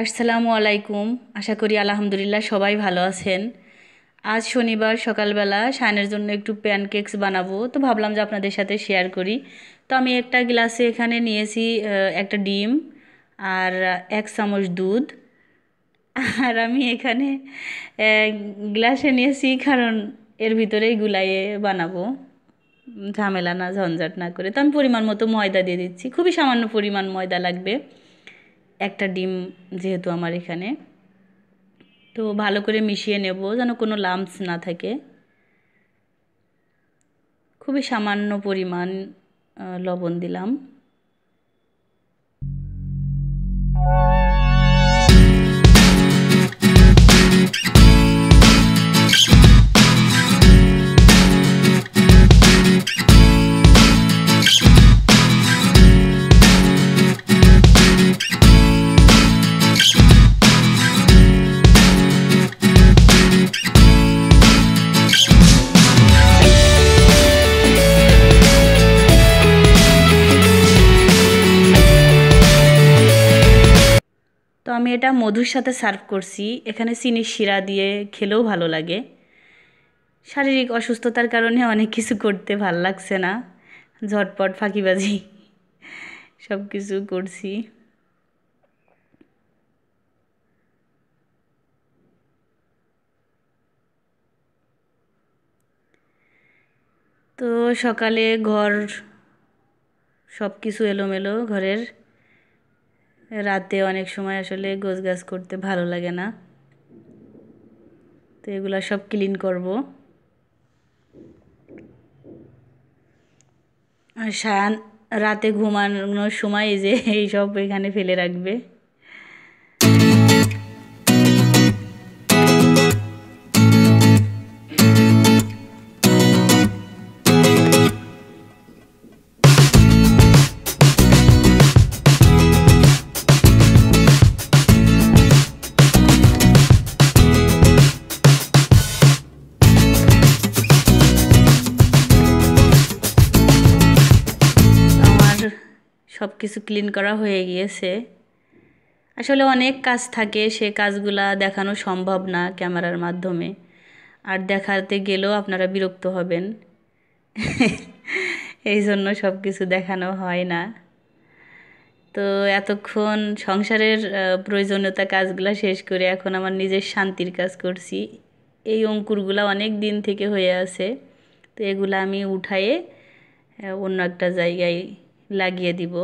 আসসালামু আলাইকুম আশা করি আলহামদুলিল্লাহ সবাই ভালো আছেন আজ শনিবার সকালবেলা শানের জন্য একটু প্যানকেকস বানাবো তো ভাবলাম যে আপনাদের সাথে শেয়ার করি তো আমি একটা গ্লাসে এখানে নিয়েছি একটা ডিম আর এক চামচ দুধ আর আমি এখানে গ্লাসে নিয়েছি কারণ এর ভিতরেই গুলাইয়ে বানাবো ঝামেলা না ঝঞ্ঝাট না করে তো আমি পরিমাণ মতো ময়দা দিয়ে দিচ্ছি খুবই সামান্য পরিমাণ ময়দা লাগবে একটা ডিম যেহেতু আমার এখানে তো ভালো করে মিশিয়ে নেব যেন কোনো লামস না থাকে খুবই সামান্য পরিমাণ লবণ দিলাম আমি এটা মধুর সাথে সার্ভ করছি এখানে চিনির শিরা দিয়ে খেলেও ভালো লাগে শারীরিক অসুস্থতার কারণে অনেক কিছু করতে ভাল লাগছে না ঝটপট ফাঁকিবাজি সব কিছু করছি তো সকালে ঘর সব কিছু এলোমেলো ঘরের রাতে অনেক সময় আসলে গোছ গাছ করতে ভালো লাগে না তো এগুলো সব ক্লিন করব আর সায়ান রাতে ঘুমানোর সময় যে এইসব এখানে ফেলে রাখবে সব কিছু ক্লিন করা হয়ে গিয়েছে আসলে অনেক কাজ থাকে সে কাজগুলা দেখানো সম্ভব না ক্যামেরার মাধ্যমে আর দেখাতে গেলেও আপনারা বিরক্ত হবেন এই জন্য সব কিছু দেখানো হয় না তো এতক্ষণ সংসারের প্রয়োজনীয়তা কাজগুলা শেষ করে এখন আমার নিজের শান্তির কাজ করছি এই অঙ্কুরগুলা অনেক দিন থেকে হয়ে আছে তো এগুলো আমি উঠায়ে অন্য একটা জায়গায় লাগিয়ে দিব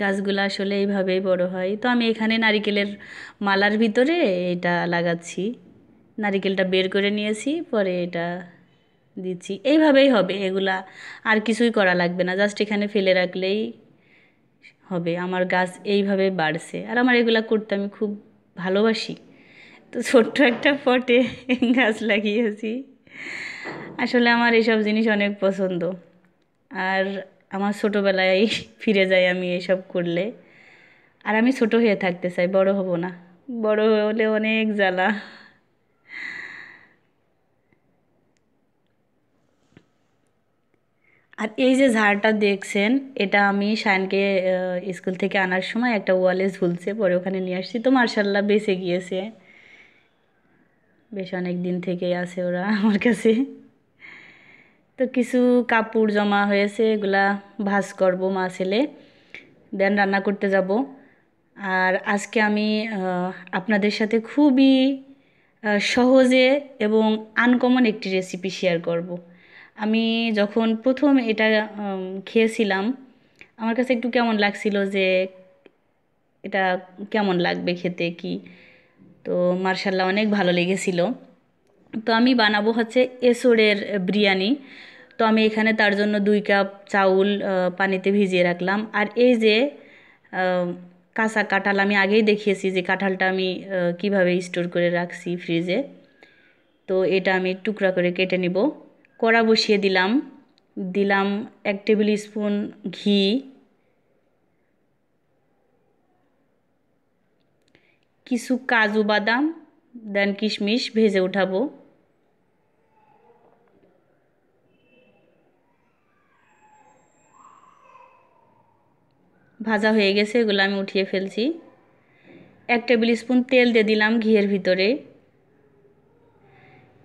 গাছগুলো আসলে এইভাবেই বড় হয় তো আমি এখানে নারিকেলের মালার ভিতরে এটা লাগাচ্ছি নারিকেলটা বের করে নিয়েছি পরে এটা দিচ্ছি এইভাবেই হবে এগুলা আর কিছুই করা লাগবে না জাস্ট এখানে ফেলে রাখলেই হবে আমার গাছ এইভাবে বাড়ছে আর আমার এগুলা করতে আমি খুব ভালোবাসি তো ছোট্ট একটা পটে গাছ লাগিয়েছি আসলে আমার এসব জিনিস অনেক পছন্দ আর আমার ছোটোবেলায় ফিরে যাই আমি এসব করলে আর আমি ছোট হয়ে থাকতে চাই বড় হব না বড় হলে অনেক জ্বালা আর এই যে ঝাড়টা দেখছেন এটা আমি শানকে স্কুল থেকে আনার সময় একটা ওয়ালে ঝুলছে পরে ওখানে নিয়ে আসছি তো মার্শাল্লাহ বেঁচে গিয়েছে বেশ অনেক দিন থেকেই আছে ওরা আমার কাছে তো কিছু কাপড় জমা হয়েছে এগুলা ভাজ করব মা ছেলে দেন রান্না করতে যাব আর আজকে আমি আপনাদের সাথে খুবই সহজে এবং আনকমন একটি রেসিপি শেয়ার করব। আমি যখন প্রথম এটা খেয়েছিলাম আমার কাছে একটু কেমন লাগছিল যে এটা কেমন লাগবে খেতে কি তো মার্শাল্লাহ অনেক ভালো লেগেছিল তো আমি বানাবো হচ্ছে এসোড়ের বিরিয়ানি তো আমি এখানে তার জন্য দুই কাপ চাউল পানিতে ভিজিয়ে রাখলাম আর এই যে কাঁচা কাঁঠাল আমি আগেই দেখিয়েছি যে কাঁঠালটা আমি কিভাবে স্টোর করে রাখছি ফ্রিজে তো এটা আমি টুকরা করে কেটে নিব কড়া বসিয়ে দিলাম দিলাম এক টেবিল স্পুন ঘি কিছু কাজু বাদাম দেন কিশমিশ ভেজে উঠাবো ভাজা হয়ে গেছে এগুলো আমি উঠিয়ে ফেলছি এক টেবিল স্পুন তেল দিয়ে দিলাম ঘিয়ের ভিতরে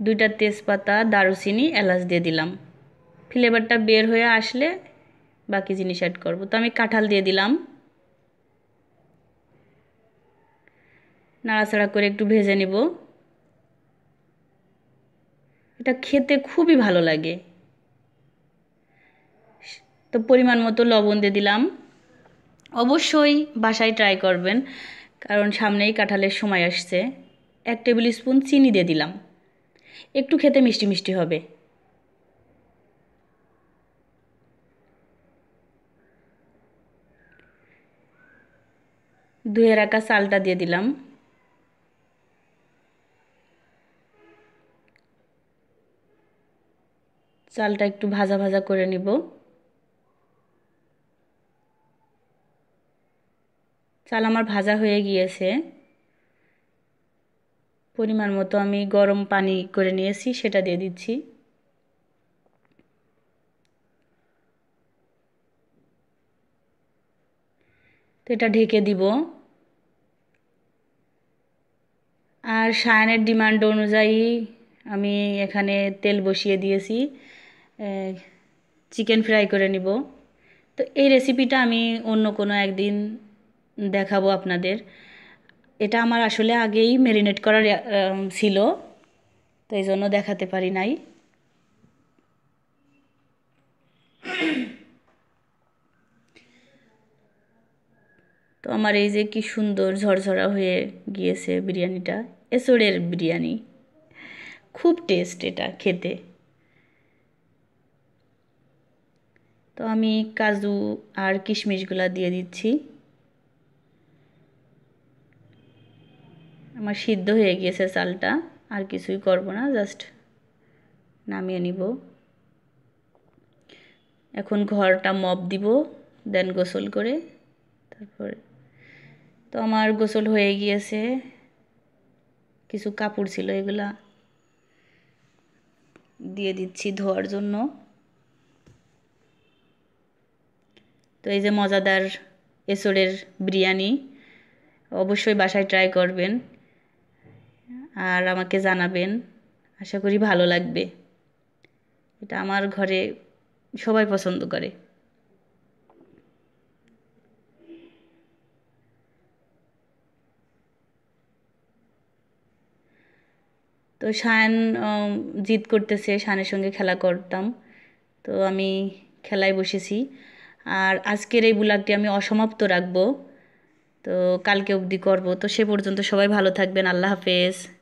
দুইটা তেজপাতা দারুচিনি এলাচ দিয়ে দিলাম ফ্লেভারটা বের হয়ে আসলে বাকি জিনিস অ্যাড করবো তো আমি কাঁঠাল দিয়ে দিলাম নাড়াচাড়া করে একটু ভেজে নেব এটা খেতে খুবই ভালো লাগে তো পরিমাণ মতো লবণ দিয়ে দিলাম অবশ্যই বাসায় ট্রাই করবেন কারণ সামনেই কাঁঠালের সময় আসছে এক টেবিল স্পুন চিনি দিয়ে দিলাম একটু খেতে মিষ্টি মিষ্টি হবে ধুয়ে রাখা চালটা দিয়ে দিলাম চালটা একটু ভাজা ভাজা করে নিব চাল আমার ভাজা হয়ে গিয়েছে পরিমাণ মতো আমি গরম পানি করে নিয়েছি সেটা দিয়ে দিচ্ছি তো এটা ঢেকে দিব আর সায়নের ডিমান্ড অনুযায়ী আমি এখানে তেল বসিয়ে দিয়েছি চিকেন ফ্রাই করে নিব তো এই রেসিপিটা আমি অন্য কোনো একদিন দেখাবো আপনাদের এটা আমার আসলে আগেই ম্যারিনেট করার ছিল তো এই জন্য দেখাতে পারি নাই তো আমার এই যে কি সুন্দর ঝরঝরা হয়ে গিয়েছে বিরিয়ানিটা এসোড়ের বিরিয়ানি খুব টেস্ট এটা খেতে তো আমি কাজু আর কিশমিশগুলা দিয়ে দিচ্ছি আমার সিদ্ধ হয়ে গিয়েছে চালটা আর কিছুই করব না জাস্ট নামিয়ে নিব এখন ঘরটা মপ দিব দেন গোসল করে তারপরে তো আমার গোসল হয়ে গিয়েছে কিছু কাপড় ছিল এগুলা দিয়ে দিচ্ছি ধোয়ার জন্য তো এই যে মজাদার এসোরের বিরিয়ানি অবশ্যই বাসায় ট্রাই করবেন আর আমাকে জানাবেন আশা করি ভালো লাগবে এটা আমার ঘরে সবাই পছন্দ করে তো শায়ন জিদ করতেছে শায়ানের সঙ্গে খেলা করতাম তো আমি খেলায় বসেছি আর আজকের এই ব্লগটি আমি অসমাপ্ত রাখবো তো কালকে অবধি করব তো সে পর্যন্ত সবাই ভালো থাকবেন আল্লাহ হাফেজ